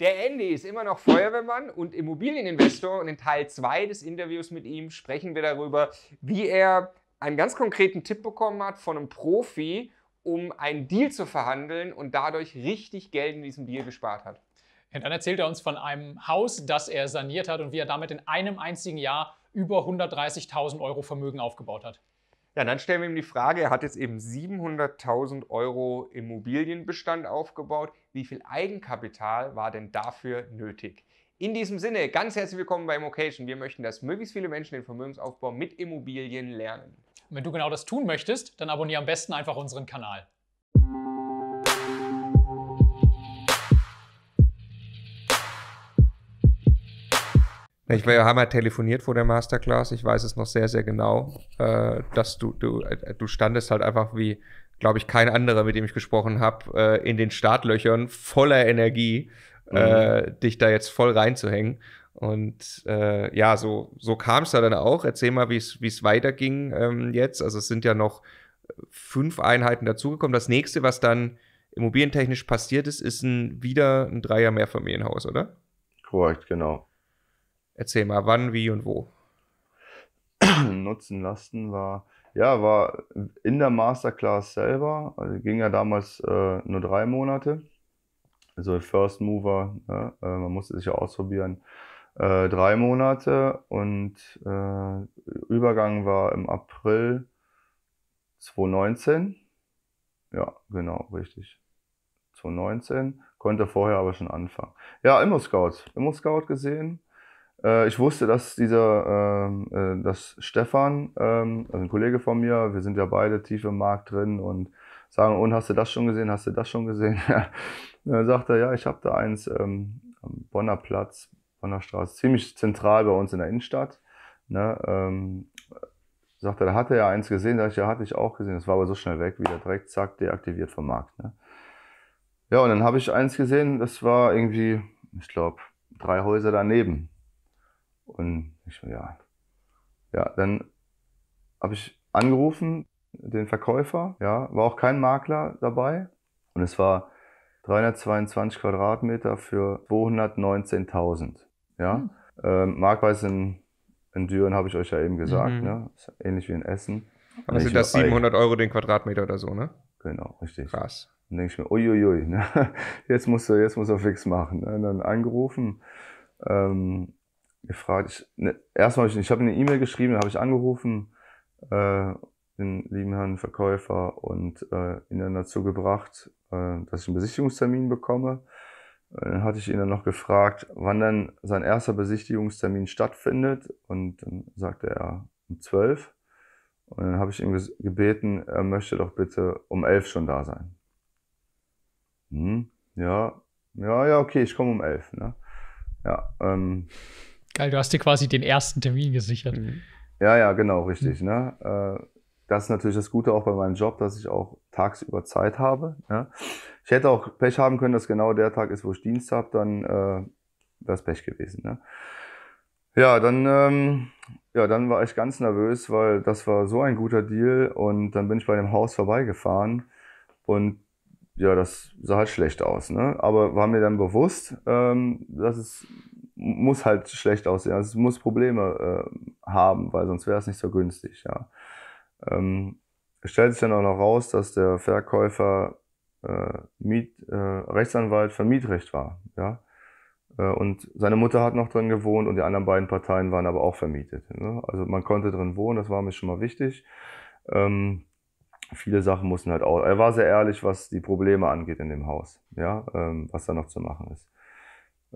Der Andy ist immer noch Feuerwehrmann und Immobilieninvestor und in Teil 2 des Interviews mit ihm sprechen wir darüber, wie er einen ganz konkreten Tipp bekommen hat von einem Profi, um einen Deal zu verhandeln und dadurch richtig Geld in diesem Deal gespart hat. Und dann erzählt er uns von einem Haus, das er saniert hat und wie er damit in einem einzigen Jahr über 130.000 Euro Vermögen aufgebaut hat. Ja, dann stellen wir ihm die Frage, er hat jetzt eben 700.000 Euro Immobilienbestand aufgebaut. Wie viel Eigenkapital war denn dafür nötig? In diesem Sinne, ganz herzlich willkommen bei Immocation. Wir möchten, dass möglichst viele Menschen den Vermögensaufbau mit Immobilien lernen. wenn du genau das tun möchtest, dann abonniere am besten einfach unseren Kanal. Ich, war ja ja telefoniert vor der Masterclass, ich weiß es noch sehr, sehr genau, äh, dass du, du, äh, du standest halt einfach wie, glaube ich, kein anderer, mit dem ich gesprochen habe, äh, in den Startlöchern voller Energie, äh, mhm. äh, dich da jetzt voll reinzuhängen. Und äh, ja, so, so kam es da dann auch. Erzähl mal, wie es weiterging ähm, jetzt. Also es sind ja noch fünf Einheiten dazugekommen. Das nächste, was dann immobilientechnisch passiert ist, ist ein, wieder ein dreier mehr Familienhaus, oder? Korrekt, genau. Erzähl mal, wann, wie und wo. Nutzen Lasten war, ja, war in der Masterclass selber, also ging ja damals äh, nur drei Monate. Also First Mover, ne? äh, man musste sich ja ausprobieren. Äh, drei Monate und äh, Übergang war im April 2019. Ja, genau, richtig. 2019, konnte vorher aber schon anfangen. Ja, Immo Scout, Immo Scout gesehen äh, ich wusste, dass dieser, ähm, äh, dass Stefan, ähm, also ein Kollege von mir, wir sind ja beide tief im Markt drin und sagen, und hast du das schon gesehen, hast du das schon gesehen? dann sagt er, ja, ich habe da eins ähm, am Bonner Platz, Bonner Straße, ziemlich zentral bei uns in der Innenstadt. Ne? Ähm, sagt er, da hat er ja eins gesehen, da ich, ja, hatte ich auch gesehen. Das war aber so schnell weg, wieder direkt, zack, deaktiviert vom Markt. Ne? Ja, und dann habe ich eins gesehen, das war irgendwie, ich glaube, drei Häuser daneben. Und ich, ja. Ja, dann habe ich angerufen, den Verkäufer, ja, war auch kein Makler dabei. Und es war 322 Quadratmeter für 219.000. Ja, mhm. ähm, Marktpreis in, in Düren habe ich euch ja eben gesagt, mhm. ne? Ist ähnlich wie in Essen. Aber also sind das 700 Euro den Quadratmeter oder so, ne? Genau, richtig. Krass. Dann denke ich mir, uiuiui, ne? jetzt, musst du, jetzt musst du fix machen. Ne? Und dann angerufen, ähm, gefragt. Ich, ne, erstmal habe ich, ich habe eine E-Mail geschrieben, habe ich angerufen, äh, den lieben Herrn Verkäufer und äh, ihn dann dazu gebracht, äh, dass ich einen Besichtigungstermin bekomme. Äh, dann hatte ich ihn dann noch gefragt, wann dann sein erster Besichtigungstermin stattfindet. Und dann sagte er um 12. Und dann habe ich ihn gebeten, er möchte doch bitte um 11 schon da sein. Hm, ja, ja, ja, okay, ich komme um 11. Ne? Ja, ähm, Geil, du hast dir quasi den ersten Termin gesichert. Mhm. Ja, ja, genau, richtig. Mhm. Ne? Äh, das ist natürlich das Gute auch bei meinem Job, dass ich auch tagsüber Zeit habe. Ja? Ich hätte auch Pech haben können, dass genau der Tag ist, wo ich Dienst habe, dann äh, wäre es Pech gewesen. Ne? Ja, dann, ähm, ja, dann war ich ganz nervös, weil das war so ein guter Deal und dann bin ich bei dem Haus vorbeigefahren und ja, das sah halt schlecht aus. Ne? Aber war mir dann bewusst, ähm, dass es muss halt schlecht aussehen. Also es muss Probleme äh, haben, weil sonst wäre es nicht so günstig. Ja. Ähm, stellt sich dann auch noch raus, dass der Verkäufer äh, Miet, äh, Rechtsanwalt für Mietrecht war. Ja. Äh, und seine Mutter hat noch drin gewohnt und die anderen beiden Parteien waren aber auch vermietet. Ne? Also man konnte drin wohnen, das war mir schon mal wichtig. Ähm, viele Sachen mussten halt auch. Er war sehr ehrlich, was die Probleme angeht in dem Haus, ja, ähm, was da noch zu machen ist.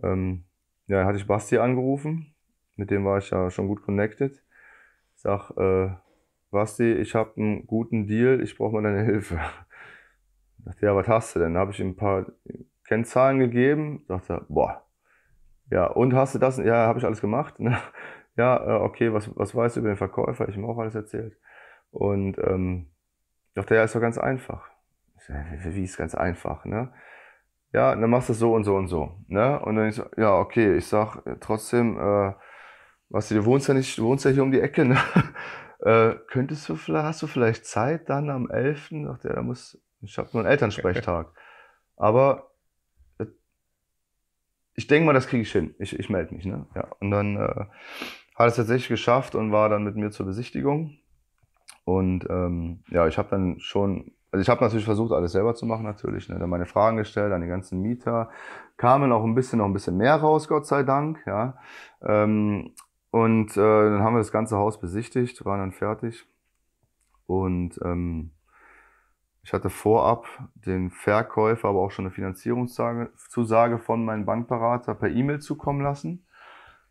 Ähm, ja, hatte ich Basti angerufen. Mit dem war ich ja schon gut connected. Ich sag, äh, Basti, ich habe einen guten Deal, ich brauche mal deine Hilfe. Ich dachte, ja, was hast du denn? Da habe ich ihm ein paar Kennzahlen gegeben. Sagt er, boah, ja, und hast du das? Ja, habe ich alles gemacht. Ne? ja, äh, okay, was, was weißt du über den Verkäufer? Ich habe auch alles erzählt. Und ähm, dachte, ja, ist doch ganz einfach. Sag, wie ist ganz einfach, ne? ja, dann machst du es so und so und so. Ne? Und dann ich so, ja, okay, ich sag äh, trotzdem, äh, was du wohnst ja nicht, du wohnst ja hier um die Ecke, ne? äh, könntest du vielleicht, hast du vielleicht Zeit dann am 11.? Ach, der, da muss, ich habe nur einen Elternsprechtag. Aber äh, ich denke mal, das kriege ich hin. Ich, ich melde mich, ne? Ja. Und dann äh, hat es tatsächlich geschafft und war dann mit mir zur Besichtigung. Und ähm, ja, ich habe dann schon also ich habe natürlich versucht, alles selber zu machen, natürlich. Ne? Dann meine Fragen gestellt an die ganzen Mieter. Kamen auch ein bisschen, noch ein bisschen mehr raus, Gott sei Dank. Ja? Ähm, und äh, dann haben wir das ganze Haus besichtigt, waren dann fertig. Und ähm, ich hatte vorab den Verkäufer, aber auch schon eine Finanzierungszusage von meinem Bankberater per E-Mail zukommen lassen.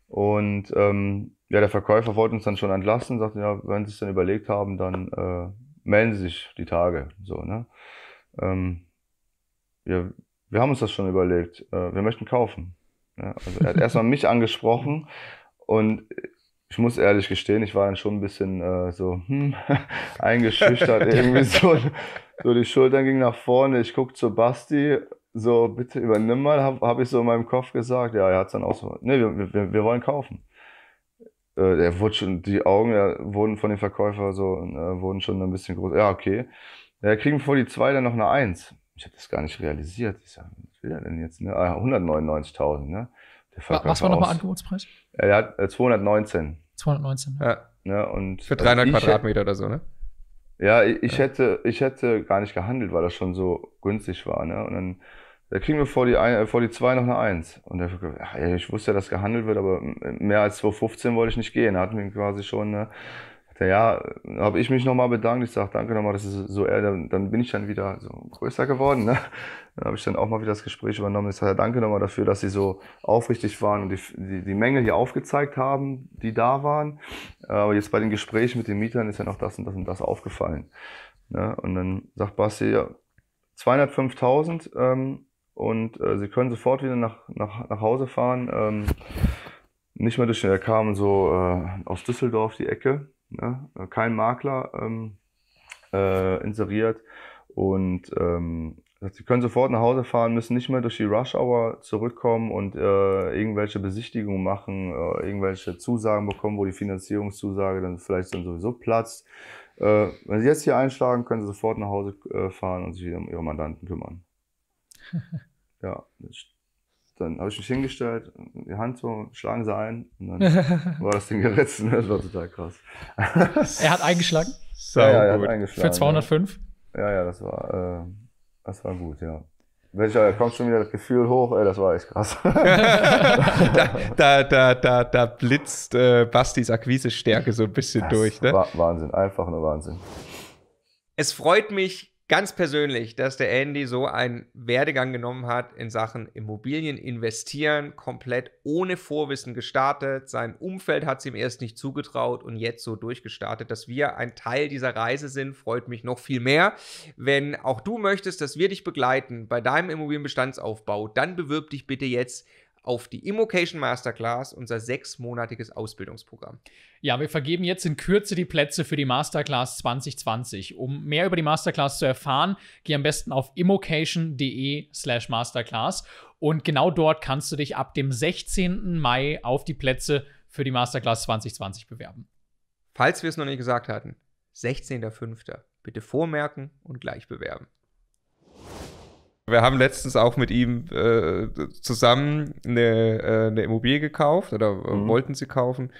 Und ähm, ja, der Verkäufer wollte uns dann schon entlassen, sagte, ja, wenn sie es dann überlegt haben, dann äh, melden Sie sich die Tage. So, ne? Ähm, wir, wir haben uns das schon überlegt. Äh, wir möchten kaufen. Ja, ne? also er hat erstmal mich angesprochen und ich muss ehrlich gestehen, ich war dann schon ein bisschen äh, so hm, eingeschüchtert. Irgendwie so, so die Schultern gingen nach vorne. Ich guckte zu Basti, so bitte übernimm mal, habe hab ich so in meinem Kopf gesagt. Ja, er hat es dann auch so, nee, wir, wir, wir wollen kaufen äh, der wurde schon, die Augen der, wurden von dem Verkäufer so, äh, wurden schon ein bisschen groß. Ja, okay. Ja, kriegen vor die zwei dann noch eine Eins. Ich habe das gar nicht realisiert. Ich sag, was will er denn jetzt? Ne? Ah, 199.000, ne? Der Was war nochmal Angebotspreis? Er hat äh, 219. 219, ja. ja ne? Und, Für 300 also Quadratmeter oder so, ne? Ja, ich, ich, Hätte, ich hätte gar nicht gehandelt, weil das schon so günstig war. Ne? Und dann da kriegen wir vor die, ein, äh, vor die zwei noch eine Eins. Und der, ach, ich wusste ja, dass gehandelt wird, aber mehr als 2,15 wollte ich nicht gehen. Da hatten wir quasi schon, ne, der, ja, habe ich mich nochmal bedankt. Ich sage, danke nochmal, das ist so, äh, dann, dann bin ich dann wieder so größer geworden. Ne? Dann habe ich dann auch mal wieder das Gespräch übernommen. Ich sage, danke nochmal dafür, dass Sie so aufrichtig waren und die, die, die Mängel hier aufgezeigt haben, die da waren. Aber jetzt bei den Gesprächen mit den Mietern ist ja noch das und das und das aufgefallen. Ne? Und dann sagt Basti, ja, 205.000, ähm, und äh, sie können sofort wieder nach, nach, nach Hause fahren. Ähm, nicht mehr durch den, er kam so äh, aus Düsseldorf die Ecke, ne? kein Makler ähm, äh, inseriert und ähm, Sie können sofort nach Hause fahren, müssen nicht mehr durch die Rush Hour zurückkommen und äh, irgendwelche Besichtigungen machen, äh, irgendwelche Zusagen bekommen, wo die Finanzierungszusage dann vielleicht dann sowieso platzt. Äh, wenn Sie jetzt hier einschlagen, können Sie sofort nach Hause äh, fahren und sich um Ihre Mandanten kümmern. ja, dann habe ich mich hingestellt, die Hand so, schlagen sie ein und dann war das Ding geritzt. Ne? Das war total krass. er hat eingeschlagen? So ja, hat Eingeschlagen, Für 205? Ja. ja, ja, das war, äh, das war gut, ja. da äh, kommt schon wieder das Gefühl hoch, ey, das war echt krass. da, da, da, da, blitzt äh, Bastis Akquise-Stärke so ein bisschen das durch. Ne? Wahnsinn, einfach nur Wahnsinn. Es freut mich ganz persönlich, dass der Andy so einen Werdegang genommen hat in Sachen Immobilien investieren, komplett ohne Vorwissen gestartet. Sein Umfeld hat es ihm erst nicht zugetraut und jetzt so durchgestartet. Dass wir ein Teil dieser Reise sind, freut mich noch viel mehr. Wenn auch du möchtest, dass wir dich begleiten bei deinem Immobilienbestandsaufbau, dann bewirb dich bitte jetzt auf die Immocation Masterclass, unser sechsmonatiges Ausbildungsprogramm. Ja, wir vergeben jetzt in Kürze die Plätze für die Masterclass 2020. Um mehr über die Masterclass zu erfahren, geh am besten auf immocation.de slash masterclass und genau dort kannst du dich ab dem 16. Mai auf die Plätze für die Masterclass 2020 bewerben. Falls wir es noch nicht gesagt hatten, 16.05. Bitte vormerken und gleich bewerben. Wir haben letztens auch mit ihm äh, zusammen eine, äh, eine, Immobilie gekauft oder äh, mhm. wollten sie kaufen.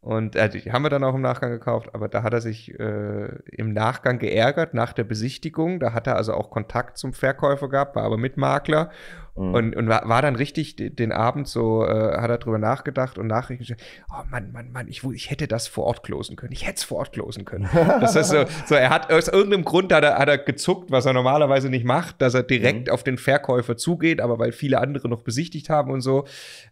Und äh, die haben wir dann auch im Nachgang gekauft, aber da hat er sich äh, im Nachgang geärgert nach der Besichtigung. Da hat er also auch Kontakt zum Verkäufer gehabt, war aber mit Makler Mhm. Und, und war, war, dann richtig den Abend so, äh, hat er drüber nachgedacht und Nachrichten oh Mann, Mann, Mann, ich, ich hätte das vor Ort closen können. Ich hätte es vor Ort closen können. das ist so, so, er hat aus irgendeinem Grund hat er, hat er gezuckt, was er normalerweise nicht macht, dass er direkt mhm. auf den Verkäufer zugeht, aber weil viele andere noch besichtigt haben und so,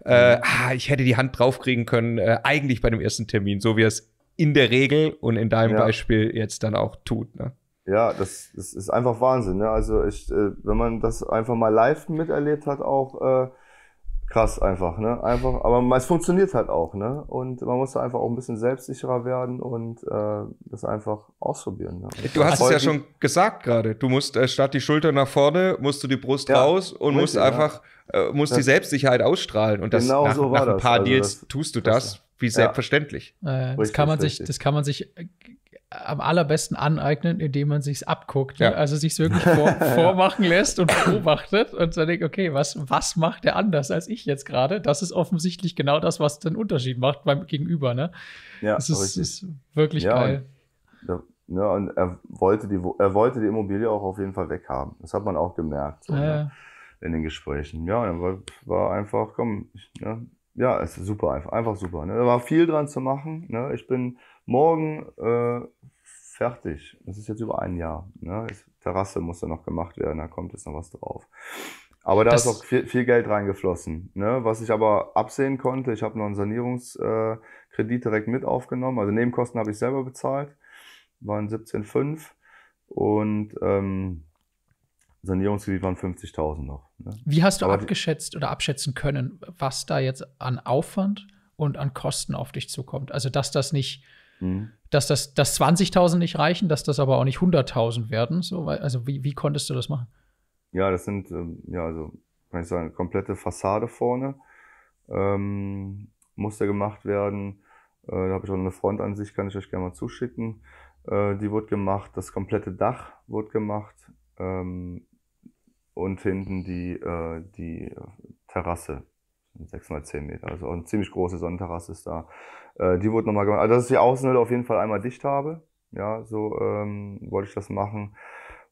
äh, mhm. ah, ich hätte die Hand draufkriegen können, äh, eigentlich bei dem ersten Termin, so wie er es in der Regel und in deinem ja. Beispiel jetzt dann auch tut. Ne? Ja, das, das ist einfach Wahnsinn. Ne? Also ich, äh, wenn man das einfach mal live miterlebt hat, auch äh, krass einfach. Ne? Einfach, aber es funktioniert halt auch. Ne? Und man muss da einfach auch ein bisschen selbstsicherer werden und äh, das einfach ausprobieren. Ne? Du hast es ja schon gesagt gerade. Du musst äh, statt die Schulter nach vorne musst du die Brust ja, raus und richtig, musst einfach ja. äh, musst das, die Selbstsicherheit ausstrahlen. Und das genau nach, so nach ein paar das. Also Deals also das, tust du das. Wie selbstverständlich. Ja. Äh, das, richtig, kann man sich, das kann man sich äh, am allerbesten aneignen, indem man sich es abguckt. Ne? Ja. Also sich's wirklich vor, vormachen lässt und beobachtet und dann denkt, okay, was, was macht der anders als ich jetzt gerade? Das ist offensichtlich genau das, was den Unterschied macht beim Gegenüber. Ne? Ja, das ist, ist wirklich ja, geil. Und, ja, ne, und er wollte, die, er wollte die Immobilie auch auf jeden Fall weghaben. Das hat man auch gemerkt so, äh. in den Gesprächen. Ja, dann war, war einfach, komm, ich, ja, ja, es ist super einfach, einfach super. Ne? Da war viel dran zu machen. Ne? Ich bin morgen äh, fertig. Das ist jetzt über ein Jahr. Ne? Ist, Terrasse muss ja noch gemacht werden, da kommt jetzt noch was drauf. Aber da das ist auch viel, viel Geld reingeflossen. Ne? Was ich aber absehen konnte, ich habe noch einen Sanierungskredit äh, direkt mit aufgenommen. Also Nebenkosten habe ich selber bezahlt, waren 17,5 und ähm, Sanierungskredit waren 50.000 noch. Ne? Wie hast du aber abgeschätzt oder abschätzen können, was da jetzt an Aufwand und an Kosten auf dich zukommt? Also dass das nicht Mhm. Dass das dass 20.000 nicht reichen, dass das aber auch nicht 100.000 werden. So, also wie, wie konntest du das machen? Ja, das sind, ähm, ja, also kann ich sagen, komplette Fassade vorne. Ähm, musste gemacht werden. Äh, da habe ich auch eine Front an sich, kann ich euch gerne mal zuschicken. Äh, die wurde gemacht, das komplette Dach wurde gemacht. Ähm, und hinten die, äh, die Terrasse. 6 mal 10 Meter. Also eine ziemlich große Sonnenterrasse ist da. Äh, die wurde nochmal gemacht. Also dass ich die Außenhülle auf jeden Fall einmal dicht habe. Ja, so ähm, wollte ich das machen.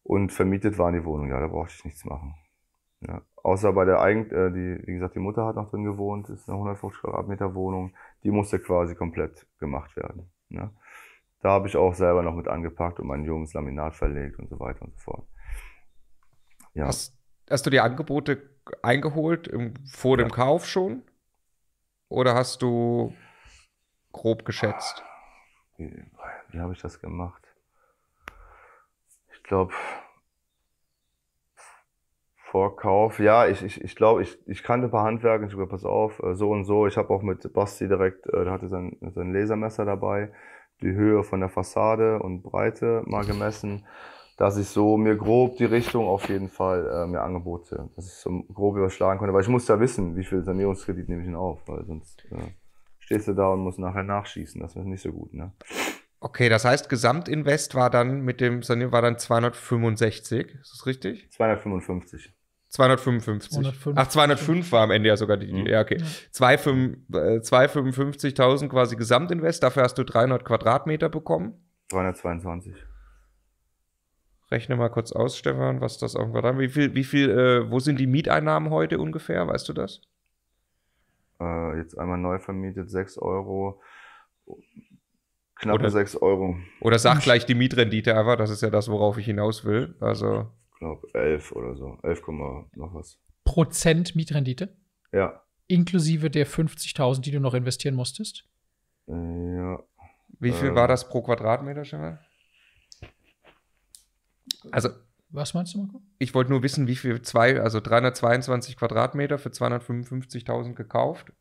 Und vermietet waren die Wohnung, ja, da brauchte ich nichts machen. Ja. Außer bei der Eigen, äh, die, wie gesagt, die Mutter hat noch drin gewohnt, ist eine 150 Quadratmeter Wohnung, die musste quasi komplett gemacht werden. Ja. Da habe ich auch selber noch mit angepackt und meinen Jungs Laminat verlegt und so weiter und so fort. Ja. Hast, hast du die Angebote eingeholt im, vor ja. dem Kauf schon? Oder hast du grob geschätzt? Wie, wie habe ich das gemacht? Ich glaube, Vorkauf, ja, ich, ich, ich glaube, ich, ich kannte ein paar Handwerker, ich glaube, pass auf, äh, so und so. Ich habe auch mit Basti direkt, äh, der hatte sein, sein Lasermesser dabei, die Höhe von der Fassade und Breite mal gemessen, dass ich so mir grob die Richtung auf jeden Fall äh, mir angebot, dass ich so grob überschlagen konnte, weil ich muss ja wissen, wie viel Sanierungskredit nehme ich denn auf, weil sonst. Äh, stehst du da und musst nachher nachschießen. Das ist nicht so gut, ne? Okay, das heißt, Gesamtinvest war dann mit dem Sané war dann 265, ist das richtig? 255. 255. 205. Ach, 205 war am Ende ja sogar die. Mhm. Ja, okay. Ja. 255.000 äh, quasi Gesamtinvest. Dafür hast du 300 Quadratmeter bekommen. 322. Rechne mal kurz aus, Stefan, was das auf dem Quadratmeter. Wie viel, wie viel, äh, wo sind die Mieteinnahmen heute ungefähr? Weißt du das? Äh, jetzt einmal neu vermietet, 6 Euro. Knappe oder, 6 Euro. Oder sag gleich die Mietrendite einfach, das ist ja das, worauf ich hinaus will. Also. Ich glaube 11 oder so. 11, noch was. Prozent Mietrendite? Ja. Inklusive der 50.000, die du noch investieren musstest? Ja. Wie viel äh, war das pro Quadratmeter schon mal? Also was meinst du, Marco? Ich wollte nur wissen, wie viel, zwei, also 322 Quadratmeter für 255.000 gekauft.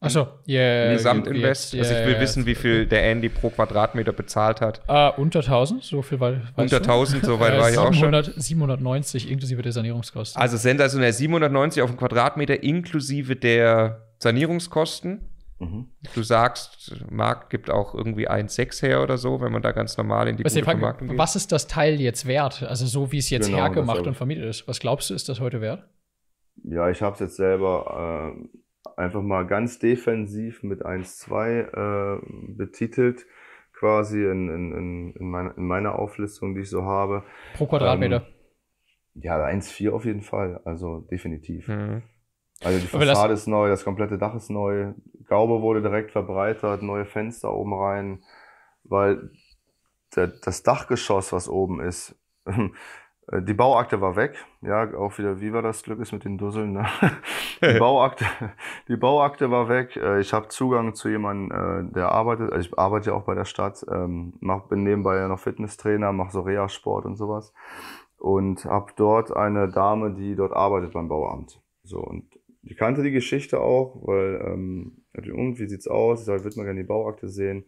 Achso, Yeah, Gesamtinvest. Yeah, also ich will yeah, wissen, wie viel der Andy pro Quadratmeter bezahlt hat. Ah, uh, unter 1000? So viel war Unter 1000, so weit war ich auch schon. 790 inklusive der Sanierungskosten. Also sensationell, also 790 auf den Quadratmeter inklusive der Sanierungskosten. Mhm. Du sagst, Markt gibt auch irgendwie 1,6 her oder so, wenn man da ganz normal in die was gute Vermarktung geht. Was ist das Teil jetzt wert? Also so wie es jetzt genau, hergemacht und vermietet ist. Was glaubst du, ist das heute wert? Ja, ich habe es jetzt selber äh, einfach mal ganz defensiv mit 1,2 äh, betitelt, quasi in, in, in, meine, in, meiner Auflistung, die ich so habe. Pro Quadratmeter? Ähm, ja, 1,4 auf jeden Fall, also definitiv. Mhm. Also die Fassade ist neu, das komplette Dach ist neu. Gaube wurde direkt verbreitert, neue Fenster oben rein, weil der, das Dachgeschoss, was oben ist, äh, die Bauakte war weg. Ja, auch wieder, wie war das Glück ist mit den Dusseln. Ne? Die, Bauakte, die Bauakte war weg. Äh, ich habe Zugang zu jemandem, äh, der arbeitet. Also ich arbeite ja auch bei der Stadt, ähm, mach, bin nebenbei ja noch Fitnesstrainer, mache so Reha-Sport und sowas. Und habe dort eine Dame, die dort arbeitet beim Bauamt. So, und ich kannte die Geschichte auch, weil, ähm, und wie sieht's aus? Ich sage, würde mal gerne die Bauakte sehen.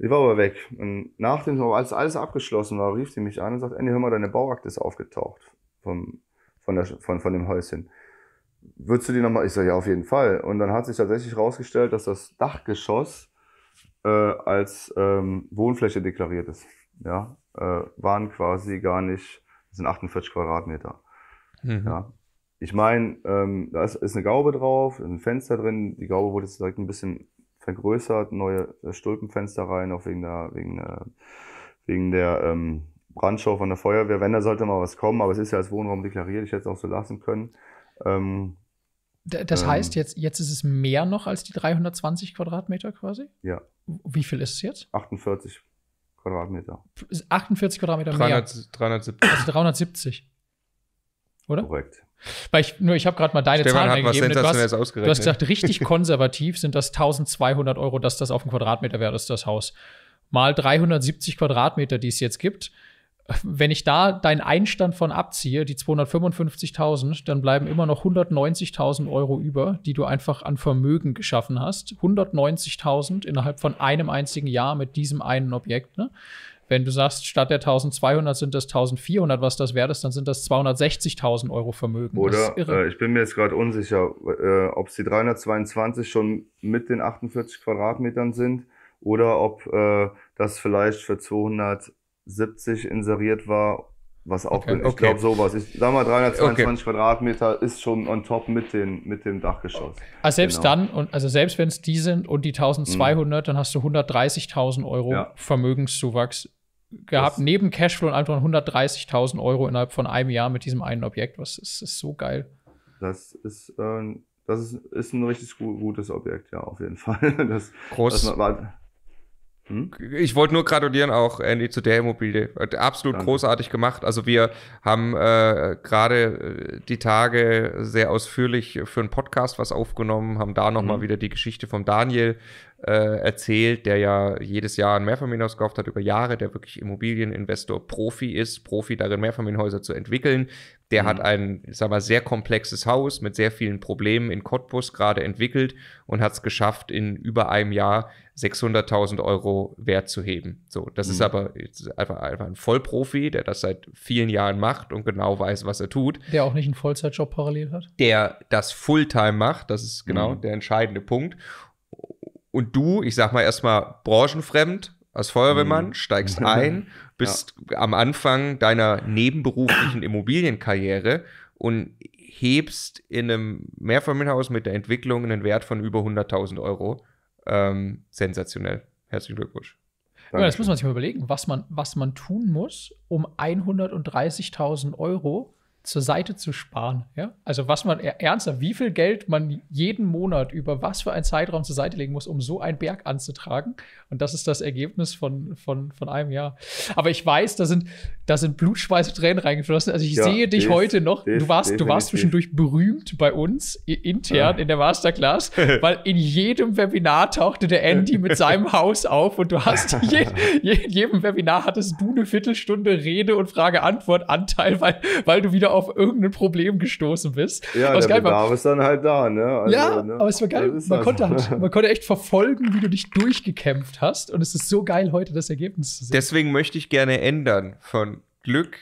Die war aber weg. Und nachdem als alles abgeschlossen war, rief sie mich an und sagt, Andy, hör mal, deine Bauakte ist aufgetaucht vom, von, der, von, von dem Häuschen. Würdest du die nochmal? Ich sage, ja, auf jeden Fall. Und dann hat sich tatsächlich herausgestellt, dass das Dachgeschoss äh, als ähm, Wohnfläche deklariert ist. Ja, äh, waren quasi gar nicht, das sind 48 Quadratmeter. Mhm. Ja, ich meine, ähm, da ist, ist eine Gaube drauf, ein Fenster drin. Die Gaube wurde jetzt direkt ein bisschen vergrößert, neue äh, Stulpenfenster rein, auch wegen der, wegen der, äh, wegen der ähm, Brandschau von der Feuerwehr. Wenn, da sollte mal was kommen, aber es ist ja als Wohnraum deklariert, ich hätte es auch so lassen können. Ähm, das ähm, heißt, jetzt, jetzt ist es mehr noch als die 320 Quadratmeter quasi? Ja. Wie viel ist es jetzt? 48 Quadratmeter. 48 Quadratmeter 300, mehr. 370. Also 370. Oder? Korrekt. Weil ich, nur ich habe gerade mal deine Stefan Zahlen eingegeben. Ne? Du hast, du hast gesagt, richtig konservativ sind das 1200 Euro, dass das auf dem Quadratmeter wäre, ist das Haus. Mal 370 Quadratmeter, die es jetzt gibt. Wenn ich da deinen Einstand von abziehe, die 255.000, dann bleiben immer noch 190.000 Euro über, die du einfach an Vermögen geschaffen hast. 190.000 innerhalb von einem einzigen Jahr mit diesem einen Objekt. Ne? Wenn du sagst, statt der 1200 sind das 1400, was das wert ist, dann sind das 260.000 Euro Vermögen. Oder äh, ich bin mir jetzt gerade unsicher, äh, ob es die 322 schon mit den 48 Quadratmetern sind oder ob äh, das vielleicht für 270 inseriert war, was auch okay, Ich okay. glaube sowas. Ich sag mal 322 okay. Quadratmeter ist schon on top mit, den, mit dem Dachgeschoss. Also selbst genau. dann und also selbst wenn es die sind und die 1200, mhm. dann hast du 130.000 Euro ja. Vermögenszuwachs gehabt, das neben Cashflow und einfach 130.000 Euro innerhalb von einem Jahr mit diesem einen Objekt. Was ist, ist so geil. Das ist, äh, das ist, ist ein richtig gutes Objekt, ja, auf jeden Fall. Das, Groß. Das war, hm? Ich wollte nur gratulieren auch, Andy, zu der Immobilie. Absolut Danke. großartig gemacht. Also wir haben äh, gerade äh, die Tage sehr ausführlich für einen Podcast was aufgenommen, haben da nochmal mhm. wieder die Geschichte vom Daniel äh, erzählt, der ja jedes Jahr ein Mehrfamilienhaus gekauft hat über Jahre, der wirklich Immobilieninvestor Profi ist, Profi darin, Mehrfamilienhäuser zu entwickeln. Der mhm. hat ein, sag mal, sehr komplexes Haus mit sehr vielen Problemen in Cottbus gerade entwickelt und hat es geschafft, in über einem Jahr 600.000 Euro wert zu heben. So, das mhm. ist aber einfach, einfach ein Vollprofi, der das seit vielen Jahren macht und genau weiß, was er tut. Der auch nicht einen Vollzeitjob parallel hat. Der das Fulltime macht, das ist genau mhm. der entscheidende Punkt und du, ich sag mal erstmal branchenfremd als Feuerwehrmann, mhm. steigst ein, bist ja. am Anfang deiner nebenberuflichen Immobilienkarriere und hebst in einem Mehrfamilienhaus mit der Entwicklung einen Wert von über 100.000 Euro. Ähm, sensationell. Herzlichen Glückwunsch. Ja, das muss man sich mal überlegen, was man, was man tun muss, um 130.000 Euro zu zur Seite zu sparen. Ja? Also was man ernsthaft, wie viel Geld man jeden Monat über was für einen Zeitraum zur Seite legen muss, um so einen Berg anzutragen. Und das ist das Ergebnis von, von, von einem Jahr. Aber ich weiß, da sind, da sind Blutschweiß Tränen reingeflossen. Also ich ja, sehe dich def, heute noch. Def, du warst, du warst zwischendurch berühmt bei uns intern ah. in der Masterclass, weil in jedem Webinar tauchte der Andy mit seinem Haus auf und du hast je, je, in jedem Webinar hattest du eine Viertelstunde Rede und Frage-Antwort-Anteil, weil, weil du wieder wieder auf irgendein Problem gestoßen bist. Ja, was der geil Bedarf ist dann halt da, ne? Also, ja, ne? aber es war geil. Man konnte, halt, man konnte echt verfolgen, wie du dich durchgekämpft hast. Und es ist so geil, heute das Ergebnis zu sehen. Deswegen möchte ich gerne ändern von Glück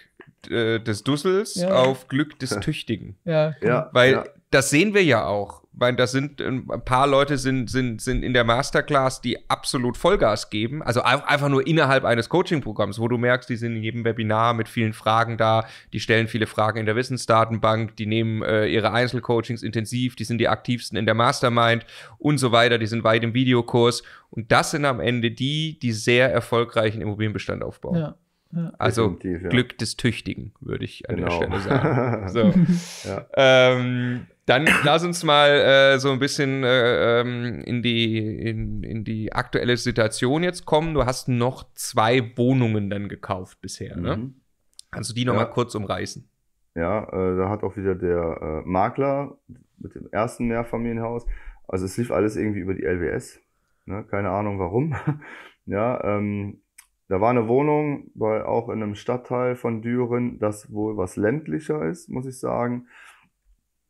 äh, des Dussels ja. auf Glück des Tüchtigen. Ja. ja genau. Weil ja. das sehen wir ja auch meine, das sind ein ähm, paar Leute sind, sind, sind in der Masterclass, die absolut Vollgas geben. Also einfach nur innerhalb eines Coaching-Programms, wo du merkst, die sind in jedem Webinar mit vielen Fragen da, die stellen viele Fragen in der Wissensdatenbank, die nehmen äh, ihre Einzelcoachings intensiv, die sind die aktivsten in der Mastermind und so weiter, die sind weit im Videokurs. Und das sind am Ende die, die sehr erfolgreichen Immobilienbestand aufbauen. Ja. Ja. Also Glück des Tüchtigen, würde ich an genau. der Stelle sagen. So. ja. ähm, dann lass uns mal äh, so ein bisschen äh, ähm, in, die, in, in, die aktuelle Situation jetzt kommen. Du hast noch zwei Wohnungen dann gekauft bisher, ne? mhm. ne? Kannst du die nochmal ja. kurz umreißen? Ja, äh, da hat auch wieder der äh, Makler mit dem ersten Mehrfamilienhaus, also es lief alles irgendwie über die LWS. Ne? Keine Ahnung warum. ja, ähm, da war eine Wohnung, weil auch in einem Stadtteil von Düren, das wohl was ländlicher ist, muss ich sagen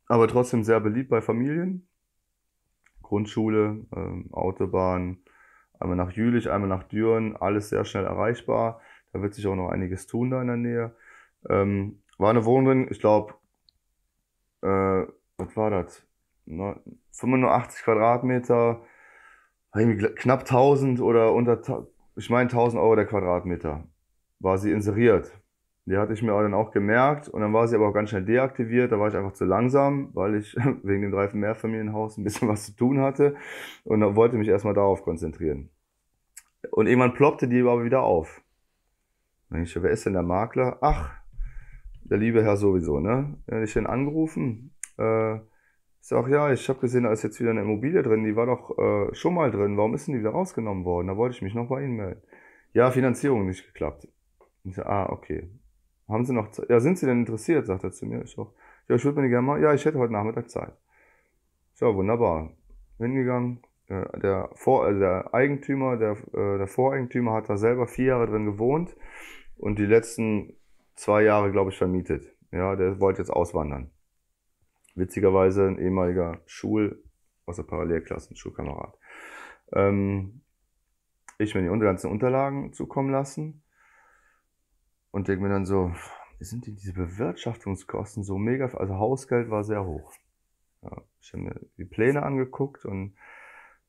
aber trotzdem sehr beliebt bei Familien. Grundschule, ähm, Autobahn, einmal nach Jülich, einmal nach Düren, alles sehr schnell erreichbar. Da wird sich auch noch einiges tun da in der Nähe. Ähm, war eine Wohnung ich glaube, äh, was war das? 85 ne, Quadratmeter, knapp 1000 oder unter, ich meine 1000 Euro der Quadratmeter, war sie inseriert. Die hatte ich mir auch dann auch gemerkt und dann war sie aber auch ganz schnell deaktiviert. Da war ich einfach zu langsam, weil ich wegen dem Reifen Mehrfamilienhaus ein bisschen was zu tun hatte und wollte mich erstmal darauf konzentrieren. Und irgendwann ploppte die aber wieder auf. Dann ich, wer ist denn der Makler? Ach, der liebe Herr sowieso, ne? Dann ich den angerufen. Äh, ich sag, ja, ich habe gesehen, da ist jetzt wieder eine Immobilie drin, die war doch äh, schon mal drin. Warum ist denn die wieder rausgenommen worden? Da wollte ich mich noch bei Ihnen melden. Ja, Finanzierung nicht geklappt. Ich sag, ah, okay. Haben Sie noch Zeit? Ja, sind Sie denn interessiert? sagt er zu mir. Ich auch, ja, ich würde mir gerne mal, ja, ich hätte heute Nachmittag Zeit. So, wunderbar. Hingegangen. Äh, der, Vor, also der Eigentümer, der, äh, der Voreigentümer hat da selber vier Jahre drin gewohnt und die letzten zwei Jahre, glaube ich, vermietet. Ja, der wollte jetzt auswandern. Witzigerweise ein ehemaliger Schul, aus der Parallelklasse, ein Schulkamerad. Ähm, ich mir die ganzen Unterlagen zukommen lassen und denke mir dann so, sind denn diese Bewirtschaftungskosten so mega, also Hausgeld war sehr hoch. Ja, ich habe mir die Pläne angeguckt und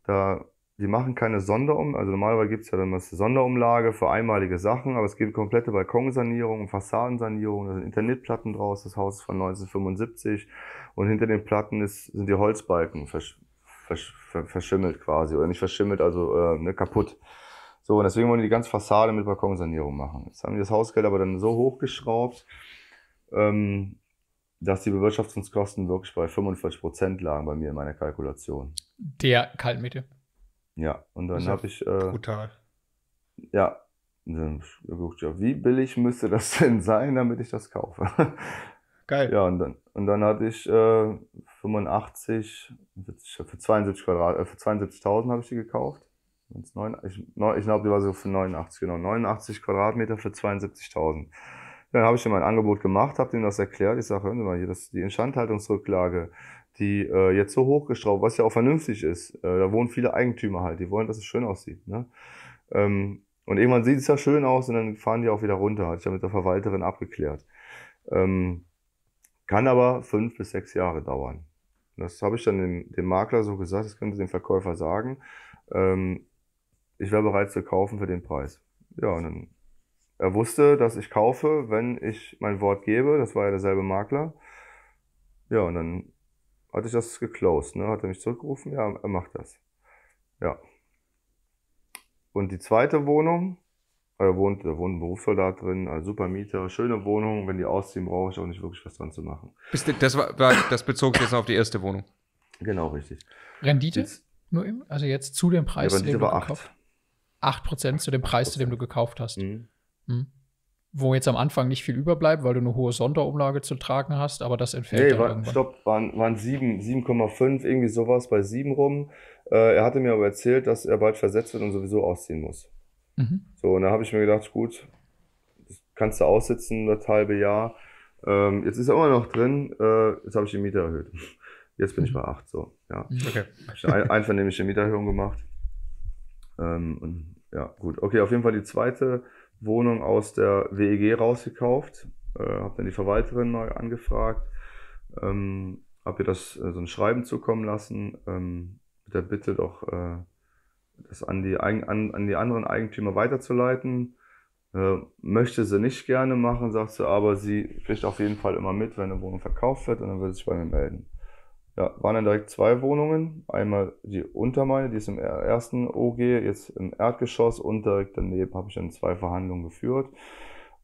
da, die machen keine Sonderum, also normalerweise gibt es ja dann was Sonderumlage für einmalige Sachen, aber es gibt komplette Balkonsanierung und Fassadensanierung, da sind Internetplatten draus, das Haus ist von 1975 und hinter den Platten ist, sind die Holzbalken versch versch verschimmelt quasi, oder nicht verschimmelt, also äh, ne, kaputt. So, und deswegen wollen die die ganze Fassade mit Balkonsanierung machen. Jetzt haben die das Hausgeld aber dann so hochgeschraubt, ähm, dass die Bewirtschaftungskosten wirklich bei 45 Prozent lagen bei mir in meiner Kalkulation. Der Kaltmiete. Ja, und dann habe ich. Äh, brutal. Ja, dann geguckt, ja, wie billig müsste das denn sein, damit ich das kaufe? Geil. Ja, und dann, und dann hatte ich äh, 85, für 72 Quadrat, äh, für 72.000 habe ich die gekauft ich, ich glaube, die war so für 89, genau. 89 Quadratmeter für 72.000. Dann habe ich ihm ein Angebot gemacht, habe ihm das erklärt. Ich sage, hören Sie mal, hier, das, die Instandhaltungsrücklage, die äh, jetzt so hochgestraubt, was ja auch vernünftig ist. Äh, da wohnen viele Eigentümer halt, die wollen, dass es schön aussieht. Ne? Ähm, und irgendwann sieht es ja schön aus und dann fahren die auch wieder runter. Hatte ich ja mit der Verwalterin abgeklärt. Ähm, kann aber fünf bis sechs Jahre dauern. Das habe ich dann dem, dem Makler so gesagt, das könnte Sie dem Verkäufer sagen. Ähm, ich wäre bereit zu kaufen für den Preis. Ja, und dann, er wusste, dass ich kaufe, wenn ich mein Wort gebe. Das war ja derselbe Makler. Ja, und dann hatte ich das geclosed, ne? Hat er mich zurückgerufen? Ja, er macht das. Ja. Und die zweite Wohnung, er äh, wohnt, da wohnt ein Berufssoldat drin, also super Mieter, schöne Wohnung. Wenn die ausziehen, brauche ich auch nicht wirklich was dran zu machen. das, war, das bezog sich jetzt auf die erste Wohnung. Genau, richtig. Rendite? Jetzt, Nur eben? Also jetzt zu dem Preis, die Rendite den du war 8. 8% zu dem Preis, 8%. zu dem du gekauft hast. Mhm. Mhm. Wo jetzt am Anfang nicht viel überbleibt, weil du eine hohe Sonderumlage zu tragen hast, aber das entfällt. Nee, dann war, irgendwann. stopp, waren, waren 7,5, irgendwie sowas bei 7 rum. Äh, er hatte mir aber erzählt, dass er bald versetzt wird und sowieso ausziehen muss. Mhm. So, und da habe ich mir gedacht, gut, kannst du aussitzen, das halbe Jahr. Ähm, jetzt ist er immer noch drin, äh, jetzt habe ich die Miete erhöht. Jetzt bin ich mhm. bei 8, so, ja. Mhm. Okay. Ich habe eine einvernehmliche Mieterhöhung gemacht. Ähm, und ja, gut. Okay, auf jeden Fall die zweite Wohnung aus der WEG rausgekauft. Äh, habe dann die Verwalterin neu angefragt. Ähm, habe ihr das äh, so ein Schreiben zukommen lassen ähm, mit der Bitte doch äh, das an die an, an die anderen Eigentümer weiterzuleiten. Äh, möchte sie nicht gerne machen, sagt sie, aber sie kriegt auf jeden Fall immer mit, wenn eine Wohnung verkauft wird und dann wird sie sich bei mir melden. Ja, waren dann direkt zwei Wohnungen. Einmal die Untermeine, die ist im ersten OG, jetzt im Erdgeschoss und direkt daneben habe ich dann zwei Verhandlungen geführt.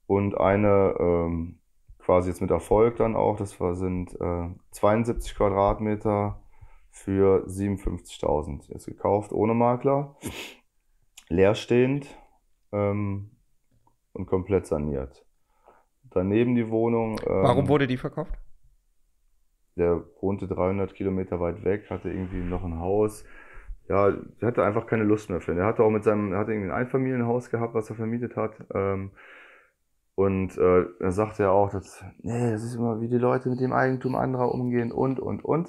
Und eine ähm, quasi jetzt mit Erfolg dann auch, das war, sind äh, 72 Quadratmeter für 57.000. Jetzt gekauft ohne Makler, leerstehend ähm, und komplett saniert. Daneben die Wohnung. Ähm, Warum wurde die verkauft? der wohnte 300 Kilometer weit weg, hatte irgendwie noch ein Haus. Ja, er hatte einfach keine Lust mehr für ihn. Er hatte auch mit seinem, er hatte irgendwie ein Einfamilienhaus gehabt, was er vermietet hat. Ähm, und äh, dann sagte er auch, dass, nee, das ist immer, wie die Leute mit dem Eigentum anderer umgehen und, und, und.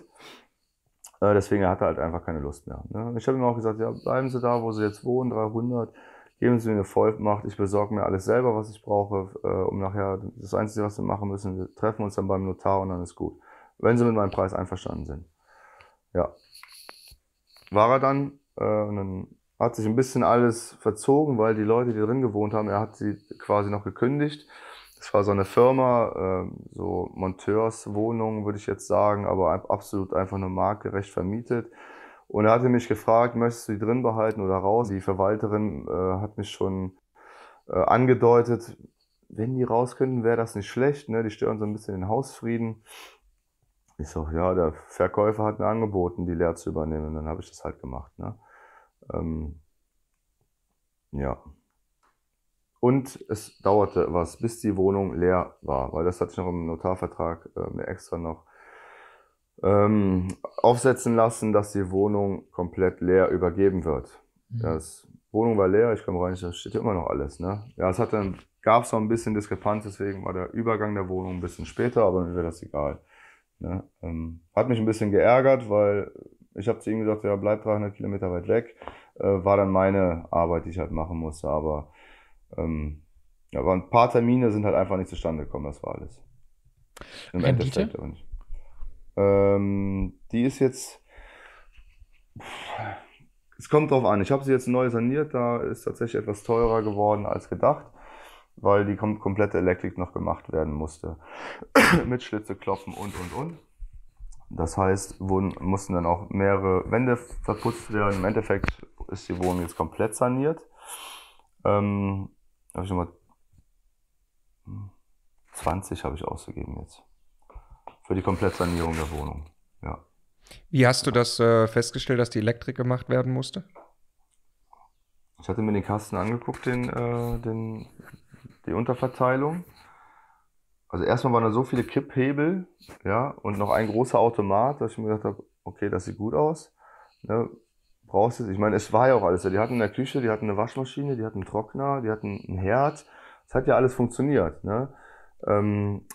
Äh, deswegen hat er halt einfach keine Lust mehr. Ne? Ich habe ihm auch gesagt, ja, bleiben Sie da, wo Sie jetzt wohnen, 300, geben Sie mir eine Vollmacht, ich besorge mir alles selber, was ich brauche, äh, um nachher, das Einzige, was wir machen müssen, wir treffen uns dann beim Notar und dann ist gut wenn sie mit meinem Preis einverstanden sind. Ja. War er dann, äh, und dann hat sich ein bisschen alles verzogen, weil die Leute, die drin gewohnt haben, er hat sie quasi noch gekündigt. Das war so eine Firma, äh, so Monteurswohnungen, würde ich jetzt sagen, aber absolut einfach nur marktgerecht vermietet. Und er hatte mich gefragt, möchtest du die drin behalten oder raus? Die Verwalterin äh, hat mich schon äh, angedeutet, wenn die raus könnten, wäre das nicht schlecht. Ne? Die stören so ein bisschen den Hausfrieden. Ich sage, ja, der Verkäufer hat mir angeboten, die leer zu übernehmen. Und dann habe ich das halt gemacht. Ne? Ähm, ja. Und es dauerte was, bis die Wohnung leer war, weil das hatte ich noch im Notarvertrag äh, mir extra noch ähm, aufsetzen lassen, dass die Wohnung komplett leer übergeben wird. Mhm. Das Wohnung war leer, ich komme rein, da steht immer noch alles. Ne? Ja, es hatte, gab es noch ein bisschen Diskrepanz, deswegen war der Übergang der Wohnung ein bisschen später, aber mir wäre das egal. Ne? Ähm, hat mich ein bisschen geärgert, weil ich habe zu ihm gesagt, ja, bleib 300 Kilometer weit weg. Äh, war dann meine Arbeit, die ich halt machen musste. Aber ähm, ja, ein paar Termine sind halt einfach nicht zustande gekommen, das war alles. Im Endeffekt aber nicht. Ähm, die ist jetzt. Es kommt drauf an. Ich habe sie jetzt neu saniert, da ist tatsächlich etwas teurer geworden als gedacht weil die kom komplette Elektrik noch gemacht werden musste. Mit Schlitze klopfen und, und, und. Das heißt, wurden, mussten dann auch mehrere Wände verputzt werden. Im Endeffekt ist die Wohnung jetzt komplett saniert. Ähm, habe ich nochmal 20 habe ich ausgegeben jetzt. Für die Komplettsanierung der Wohnung. Ja. Wie hast du das äh, festgestellt, dass die Elektrik gemacht werden musste? Ich hatte mir den Kasten angeguckt, den, äh, den die Unterverteilung. Also erstmal waren da so viele Kipphebel, ja, und noch ein großer Automat, dass ich mir gedacht habe, okay, das sieht gut aus. Ne? Brauchst du es? Ich meine, es war ja auch alles. Die hatten eine Küche, die hatten eine Waschmaschine, die hatten einen Trockner, die hatten einen Herd. Es hat ja alles funktioniert. Ne? Ähm,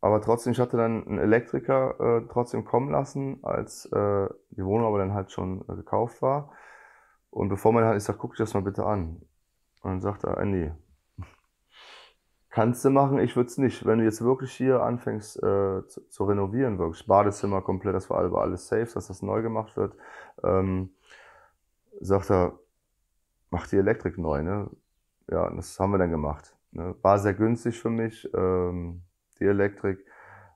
aber trotzdem, ich hatte dann einen Elektriker äh, trotzdem kommen lassen, als äh, die Wohnung aber dann halt schon äh, gekauft war. Und bevor man hat, ich sag, guck dir das mal bitte an. Und dann sagt er, Andy, Kannst du machen, ich würde es nicht. Wenn du jetzt wirklich hier anfängst äh, zu, zu, renovieren, wirklich Badezimmer komplett, das war alles safe, dass das neu gemacht wird, ähm, sagt er, mach die Elektrik neu. Ne? Ja, das haben wir dann gemacht. Ne? War sehr günstig für mich, ähm, die Elektrik,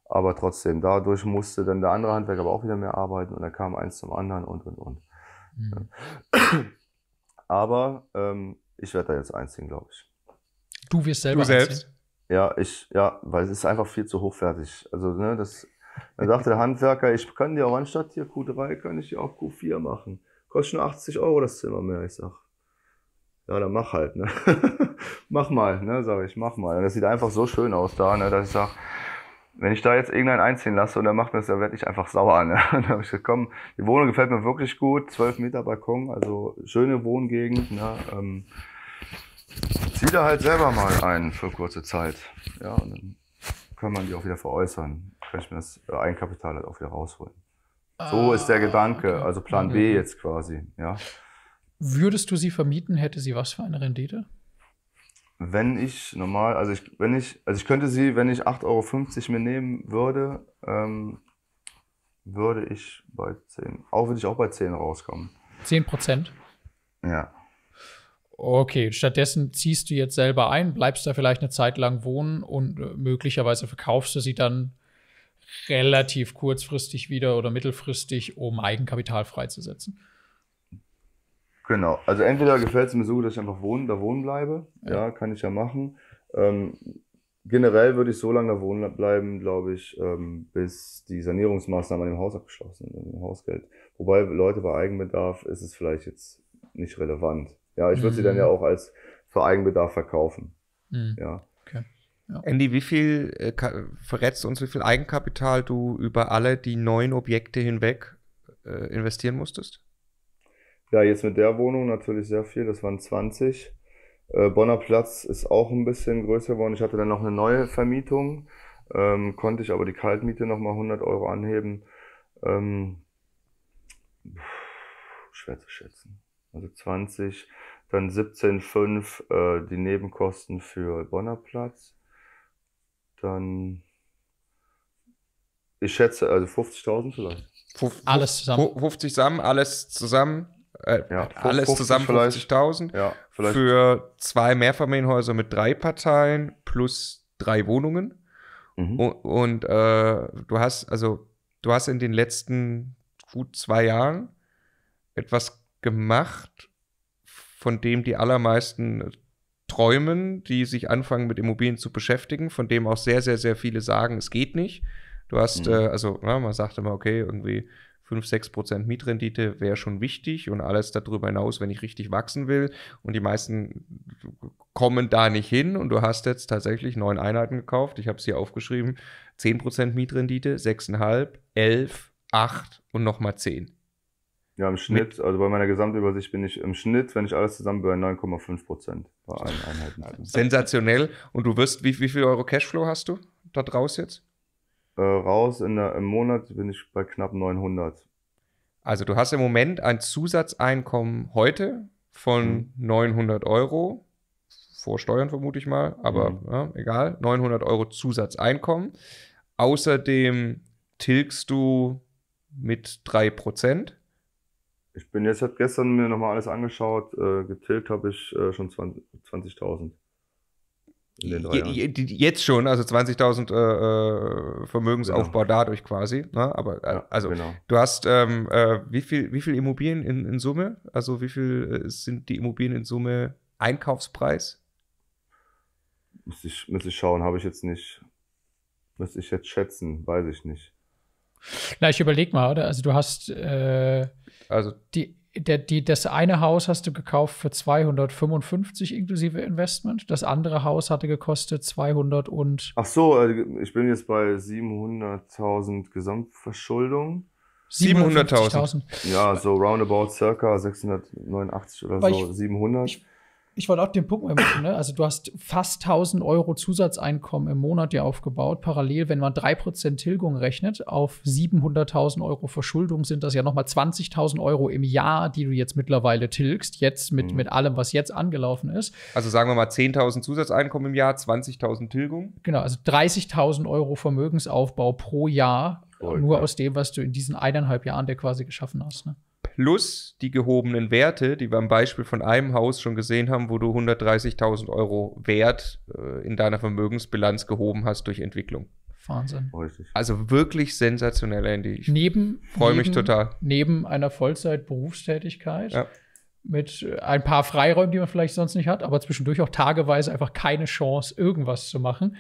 aber trotzdem, dadurch musste dann der andere Handwerker aber auch wieder mehr arbeiten und dann kam eins zum anderen und und und. Mhm. Aber ähm, ich werde da jetzt einziehen, glaube ich. Du wirst selber. Du selbst. Anziehen. Ja, ich, ja, weil es ist einfach viel zu hochwertig. Also, ne, das, dann sagt der Handwerker, ich kann dir auch anstatt hier Q3, kann ich dir auch Q4 machen. Kostet nur 80 Euro das Zimmer mehr. Ich sag, ja, dann mach halt, ne. mach mal, ne, sag ich, mach mal. Und das sieht einfach so schön aus da, ne, dass ich sag, wenn ich da jetzt irgendeinen einziehen lasse und er macht mir das, dann werde ich einfach sauer. Ne? Dann habe ich gesagt, komm, die Wohnung gefällt mir wirklich gut, 12 Meter Balkon, also schöne Wohngegend. Ne? Ähm, wieder halt selber mal ein für kurze Zeit. Ja, und dann kann man die auch wieder veräußern. Kann ich mir das äh, Eigenkapital halt auch wieder rausholen. Ah, so ist der Gedanke, okay. also Plan B jetzt quasi, ja. Würdest du sie vermieten, hätte sie was für eine Rendite? Wenn ich normal, also ich, wenn ich, also ich könnte sie, wenn ich 8,50 Euro mir nehmen würde, ähm, würde ich bei 10, auch würde ich auch bei 10 rauskommen. 10 Prozent? Ja. Okay, stattdessen ziehst du jetzt selber ein, bleibst da vielleicht eine Zeit lang wohnen und äh, möglicherweise verkaufst du sie dann relativ kurzfristig wieder oder mittelfristig, um Eigenkapital freizusetzen. Genau, also entweder gefällt es mir so, dass ich einfach wohnen, da wohnen bleibe, ja, ja kann ich ja machen. Ähm, generell würde ich so lange da wohnen bleiben, glaube ich, ähm, bis die Sanierungsmaßnahmen an dem Haus abgeschlossen sind, im Hausgeld. Wobei Leute bei Eigenbedarf ist es vielleicht jetzt nicht relevant. Ja, ich würde mhm. sie dann ja mhm. auch als für Eigenbedarf verkaufen. Mhm. Ja. Okay. ja. Andy, wie viel äh, verrätst du uns, wie viel Eigenkapital du über alle die neuen Objekte hinweg äh, investieren musstest? Ja, jetzt mit der Wohnung natürlich sehr viel, das waren 20. Äh, Bonner Platz ist auch ein bisschen größer geworden. Ich hatte dann noch eine neue Vermietung, ähm, konnte ich aber die Kaltmiete nochmal 100 Euro anheben. Ähm, schwer zu schätzen. Also 20, dann 17,5 äh, die Nebenkosten für Bonner Platz. Dann, ich schätze, also 50.000 vielleicht. Fuf, alles zusammen. 50 zusammen, alles zusammen. Äh, ja, alles zusammen 50.000. Ja, vielleicht. für zwei Mehrfamilienhäuser mit drei Parteien plus drei Wohnungen. Mhm. Und, und äh, du hast, also, du hast in den letzten gut zwei Jahren etwas gemacht, von dem die allermeisten träumen, die sich anfangen mit Immobilien zu beschäftigen, von dem auch sehr, sehr, sehr viele sagen, es geht nicht. Du hast, mhm. äh, also ja, ne, man sagt immer, okay, irgendwie 5, 6 Prozent Mietrendite wäre schon wichtig und alles darüber hinaus, wenn ich richtig wachsen will. Und die meisten kommen da nicht hin und du hast jetzt tatsächlich neun Einheiten gekauft. Ich habe es hier aufgeschrieben. 10 Prozent Mietrendite, 6,5, 11, 8 und nochmal 10. Ja, im Schnitt, also bei meiner Gesamtübersicht bin ich im Schnitt, wenn ich alles zusammen bei 9,5 Prozent bei allen Einheiten. Sensationell. Und du wirst, wie, wie viel Euro Cashflow hast du da draus jetzt? Äh, raus in der, im Monat bin ich bei knapp 900. Also du hast im Moment ein Zusatzeinkommen heute von mhm. 900 Euro, vor Steuern vermute ich mal, aber mhm. ja, egal, 900 Euro Zusatzeinkommen. Außerdem tilgst du mit 3 Prozent. Ich bin jetzt, hat gestern mir nochmal alles angeschaut, äh, getilgt habe ich äh, schon 20.000. 20 Jetzt schon, also 20.000 äh, äh, Vermögensaufbau genau. dadurch quasi. Ne? Aber äh, ja, also genau. du hast ähm, äh, wie viel wie viel Immobilien in, in Summe? Also wie viel äh, sind die Immobilien in Summe Einkaufspreis? Müsste ich, müsste ich schauen, habe ich jetzt nicht. Müsste ich jetzt schätzen, weiß ich nicht. Na, ich überleg mal, oder? Also du hast äh also die, der, die, das eine Haus hast du gekauft für 255 inklusive Investment. Das andere Haus hatte gekostet 200 und. Ach so, äh, ich bin jetzt bei 700.000 Gesamtverschuldung. 700.000. Ja, so roundabout circa 689 oder Weil so, ich, 700. Ich, ich wollte auch den Punkt mal machen, ne? Also du hast fast 1000 Euro Zusatzeinkommen im Monat dir aufgebaut. Parallel, wenn man 3% Tilgung rechnet, auf 700.000 Euro Verschuldung sind das ja nochmal 20.000 Euro im Jahr, die du jetzt mittlerweile tilgst. Jetzt mit, mhm. mit allem, was jetzt angelaufen ist. Also sagen wir mal 10.000 Zusatzeinkommen im Jahr, 20.000 Tilgung. Genau, also 30.000 Euro Vermögensaufbau pro Jahr. Voll, nur ja. aus dem, was du in diesen eineinhalb Jahren dir quasi geschaffen hast. Ne? plus die gehobenen Werte, die wir am Beispiel von einem Haus schon gesehen haben, wo du 130.000 Euro Wert äh, in deiner Vermögensbilanz gehoben hast durch Entwicklung. Wahnsinn. Also wirklich sensationell, Andy. Ich freue mich total. Neben einer Vollzeit-Berufstätigkeit ja. mit äh, ein paar Freiräumen, die man vielleicht sonst nicht hat, aber zwischendurch auch tageweise einfach keine Chance, irgendwas zu machen.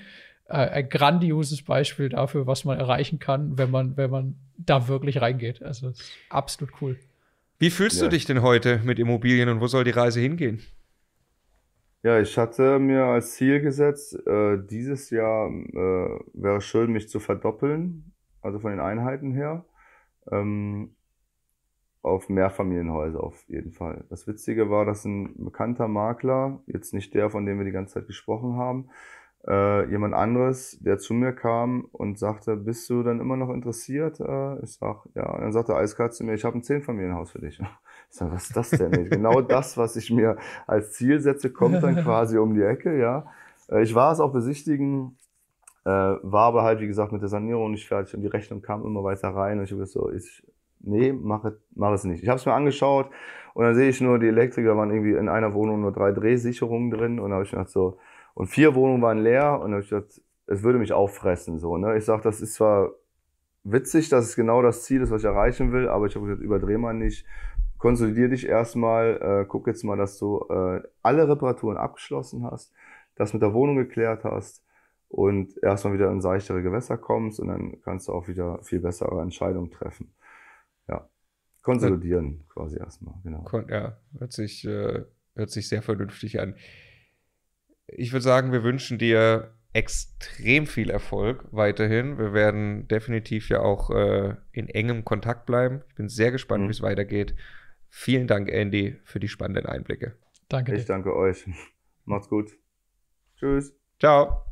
Äh, ein grandioses Beispiel dafür, was man erreichen kann, wenn man, wenn man da wirklich reingeht. Also absolut cool. Wie fühlst ja. du dich denn heute mit Immobilien und wo soll die Reise hingehen? Ja, ich hatte mir als Ziel gesetzt, äh, dieses Jahr äh, wäre schön, mich zu verdoppeln, also von den Einheiten her, ähm, auf Mehrfamilienhäuser auf jeden Fall. Das Witzige war, dass ein bekannter Makler, jetzt nicht der, von dem wir die ganze Zeit gesprochen haben, äh, jemand anderes, der zu mir kam und sagte, bist du dann immer noch interessiert? Äh, ich sag, ja. Und dann sagte Eiskalt zu mir, ich habe ein Zehnfamilienhaus für dich. Ich sag, was ist das denn? genau das, was ich mir als Ziel setze, kommt dann quasi um die Ecke, ja. Äh, ich war es auch besichtigen, äh, war aber halt, wie gesagt, mit der Sanierung nicht fertig und die Rechnung kam immer weiter rein und ich habe gesagt, so, ich, nee, mache mach es nicht. Ich habe es mir angeschaut und dann sehe ich nur, die Elektriker waren irgendwie in einer Wohnung nur drei Drehsicherungen drin und da habe ich gedacht so, und vier Wohnungen waren leer und ich gesagt, es würde mich auffressen. So, ne? Ich sag, das ist zwar witzig, dass es genau das Ziel ist, was ich erreichen will, aber ich habe gesagt, überdreh mal nicht. Konsolidier dich erstmal, äh, guck jetzt mal, dass du äh, alle Reparaturen abgeschlossen hast, das mit der Wohnung geklärt hast und erstmal wieder in seichtere Gewässer kommst und dann kannst du auch wieder viel bessere Entscheidungen treffen. Ja. Konsolidieren quasi erstmal, genau. Ja, hört sich, äh, hört sich sehr vernünftig an ich würde sagen, wir wünschen dir extrem viel Erfolg weiterhin. Wir werden definitiv ja auch äh, in engem Kontakt bleiben. Ich bin sehr gespannt, mhm. wie es weitergeht. Vielen Dank, Andy, für die spannenden Einblicke. Danke. Ich danke euch. Macht's gut. Tschüss. Ciao.